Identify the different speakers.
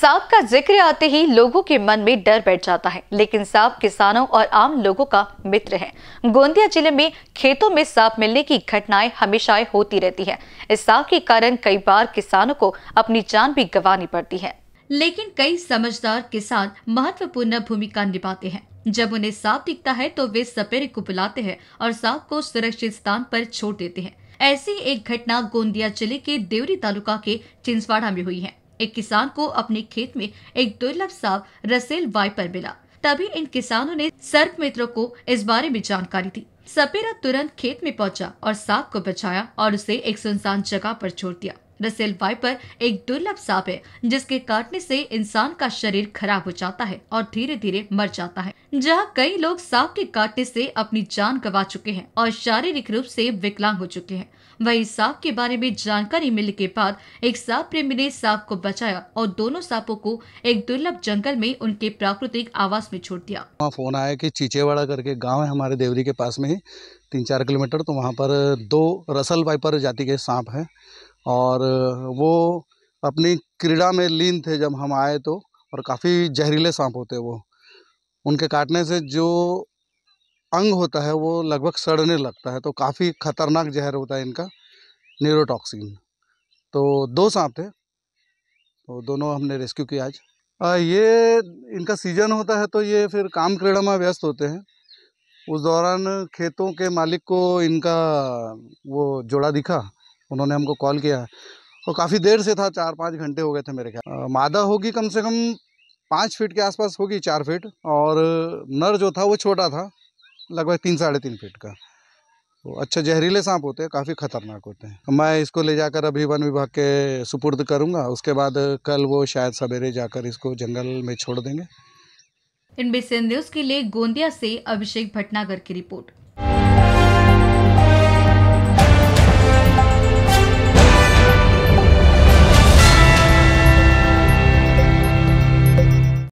Speaker 1: सांप का जिक्र आते ही लोगों के मन में डर बैठ जाता है लेकिन सांप किसानों और आम लोगों का मित्र है गोंदिया जिले में खेतों में सांप मिलने की घटनाएं हमेशा होती रहती है इस सांप के कारण कई बार किसानों को अपनी जान भी गंवानी पड़ती है लेकिन कई समझदार किसान महत्वपूर्ण भूमिका निभाते हैं जब उन्हें सांप दिखता है तो वे सपेरे को बुलाते हैं और सांप को सुरक्षित स्थान पर छोड़ देते हैं ऐसी एक घटना गोंदिया जिले के देवरी तालुका के चिंसवाड़ा में हुई है एक किसान को अपने खेत में एक दुर्लभ सांप रसेल वाइपर मिला तभी इन किसानों ने सर्क मित्रों को इस बारे में जानकारी दी सपेरा तुरंत खेत में पहुंचा और सांप को बचाया और उसे एक सुनसान जगह पर छोड़ दिया रसेल वाइपर एक दुर्लभ सांप है जिसके काटने से इंसान का शरीर खराब हो जाता है और धीरे धीरे मर जाता है जहाँ कई लोग सांप के काटने से अपनी जान गवा चुके हैं और शारीरिक रूप से विकलांग हो चुके हैं वही सांप के बारे में जानकारी मिलने के बाद एक सांप प्रेमी ने सांप को बचाया और दोनों सांपों को एक दुर्लभ जंगल में उनके प्राकृतिक आवास में छोड़ दिया
Speaker 2: फोन आया की चीचेवाड़ा करके गाँव है हमारे देवरी के पास में तीन चार किलोमीटर तो वहाँ पर दो रसल वाइपर जाति के सांप हैं और वो अपनी क्रीड़ा में लीन थे जब हम आए तो और काफ़ी जहरीले सांप होते वो उनके काटने से जो अंग होता है वो लगभग सड़ने लगता है तो काफ़ी ख़तरनाक जहर होता है इनका न्यूरोटॉक्सिन तो दो सांप थे तो दोनों हमने रेस्क्यू किया आज आ, ये इनका सीजन होता है तो ये फिर काम क्रीड़ा में व्यस्त होते हैं उस दौरान खेतों के मालिक को इनका वो जोड़ा दिखा उन्होंने हमको कॉल किया और काफ़ी देर से था चार पाँच घंटे हो गए थे मेरे ख्याल मादा होगी कम से कम पाँच फीट के आसपास होगी चार फीट और नर जो था वो छोटा था लगभग तीन साढ़े तीन फीट का तो अच्छा जहरीले सांप होते हैं काफ़ी ख़तरनाक होते हैं तो मैं इसको ले जाकर अभी वन विभाग के सुपुर्द करूंगा उसके बाद कल वो शायद सवेरे जाकर इसको जंगल में छोड़ देंगे
Speaker 1: इन न्यूज़ के लिए गोंदिया से अभिषेक भटनागर की रिपोर्ट